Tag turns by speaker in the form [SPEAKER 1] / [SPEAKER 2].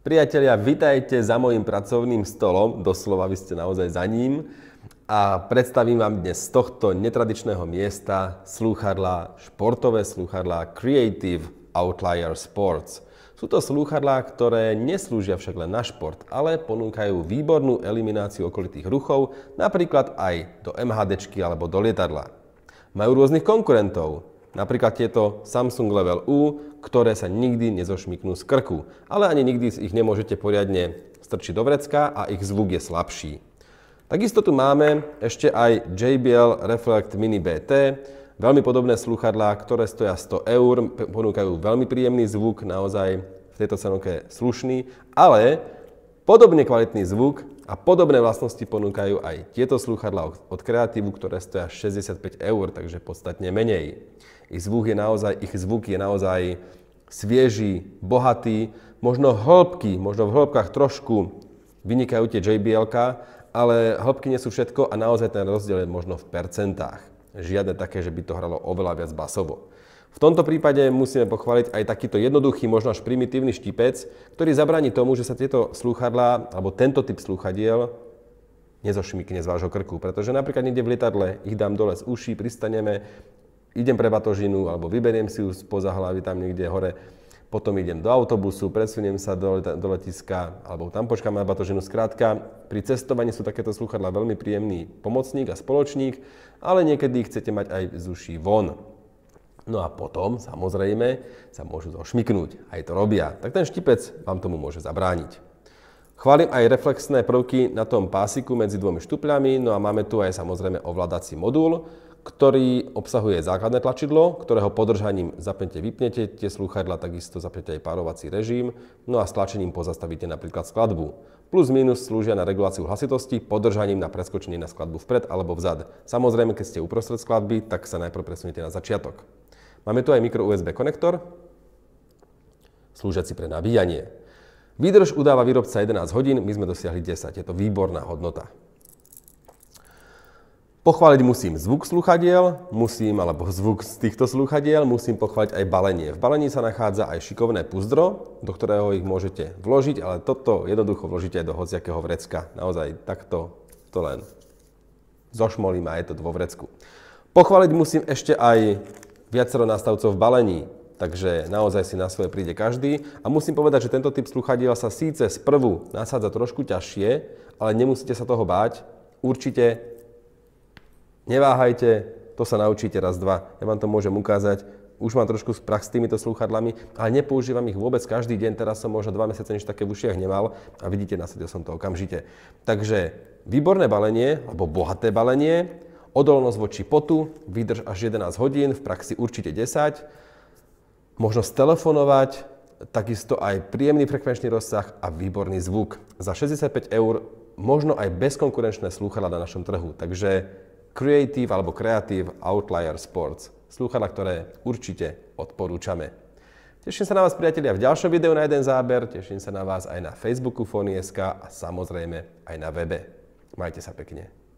[SPEAKER 1] Priatelia, vitajte za mojim pracovným stolom, doslova vy ste naozaj za ním a predstavím vám dnes z tohto netradičného miesta slúchadlá, športové slúchadlá Creative Outlier Sports. Sú to slúchadlá, ktoré neslúžia však len na šport, ale ponúkajú výbornú elimináciu okolitých ruchov, napríklad aj do MHD alebo do lietadla. Majú rôznych konkurentov, Napríklad tieto Samsung Level U, ktoré sa nikdy nezošmiknú z krku, ale ani nikdy ich nemôžete poriadne strčiť do vrecka a ich zvuk je slabší. Takisto tu máme ešte aj JBL Reflect Mini BT, veľmi podobné sluchadlá, ktoré stoja 100 eur, ponúkajú veľmi príjemný zvuk, naozaj v tejto cenovke slušný, ale podobne kvalitný zvuk a podobné vlastnosti ponúkajú aj tieto slúchadlá od Kreatívu, ktoré stoja 65 eur, takže podstatne menej. Ich zvuk je naozaj, ich zvuk je naozaj svieži, bohatý, možno hĺbky, možno v hĺbkach trošku vynikajú tie jbl ale hĺbky nie sú všetko a naozaj ten rozdiel je možno v percentách. Žiadne také, že by to hralo oveľa viac basovo. V tomto prípade musíme pochváliť aj takýto jednoduchý, možno až primitívny štipec, ktorý zabráni tomu, že sa tieto slúchadlá alebo tento typ slúchadiel nezošmykne z vášho krku. Pretože napríklad niekde v lietadle ich dám dole z uší, pristaneme, idem pre batožinu alebo vyberiem si ju spoza hlavy tam niekde hore, potom idem do autobusu, presuniem sa do, do letiska alebo tam počkám na batožinu. Skrátka, pri cestovaní sú takéto slúchadlá veľmi príjemný pomocník a spoločník, ale niekedy ich chcete mať aj z uší von. No a potom, samozrejme, sa môžu zošmiknúť. Aj to robia. Tak ten štipec vám tomu môže zabrániť. Chválim aj reflexné prvky na tom pásiku medzi dvomi štupľami, no a máme tu aj samozrejme ovládací modul, ktorý obsahuje základné tlačidlo, ktorého podržaním zapnete, vypnete tie slúchadla, takisto zapnete aj párovací režim, no a stlačením pozastavíte napríklad skladbu. Plus minus slúžia na reguláciu hlasitosti, podržaním na preskočenie na skladbu vpred alebo vzad. Samozrejme, keď ste uprostred skladby, tak sa najprv presunete na začiatok. Máme tu aj micro USB konektor, slúžiaci pre nabíjanie. Výdrž udáva výrobca 11 hodín, my sme dosiahli 10. Je to výborná hodnota. Pochváliť musím zvuk sluchadiel, musím, alebo zvuk z týchto sluchadiel, musím pochváliť aj balenie. V balení sa nachádza aj šikovné puzdro, do ktorého ich môžete vložiť, ale toto jednoducho vložíte aj do hociakého vrecka. Naozaj takto to len zošmolím a je to vo vrecku. Pochváliť musím ešte aj viacero nástavcov v balení, takže naozaj si na svoje príde každý. A musím povedať, že tento typ sluchadiel sa síce prvu nasádza trošku ťažšie, ale nemusíte sa toho báť. Určite neváhajte, to sa naučíte raz, dva. Ja vám to môžem ukázať. Už mám trošku prach s týmito slúchadlami, ale nepoužívam ich vôbec každý deň. Teraz som možno dva mesiace nič také v ušiach nemal a vidíte, nasadil som to okamžite. Takže výborné balenie, alebo bohaté balenie, odolnosť voči potu, vydrž až 11 hodín, v praxi určite 10, možnosť telefonovať, takisto aj príjemný frekvenčný rozsah a výborný zvuk. Za 65 eur možno aj bezkonkurenčné slúchadla na našom trhu. Takže Creative alebo Creative Outlier Sports. Slúchadla, ktoré určite odporúčame. Teším sa na vás, priatelia, v ďalšom videu na jeden záber. Teším sa na vás aj na Facebooku Fóny.sk a samozrejme aj na webe. Majte sa pekne.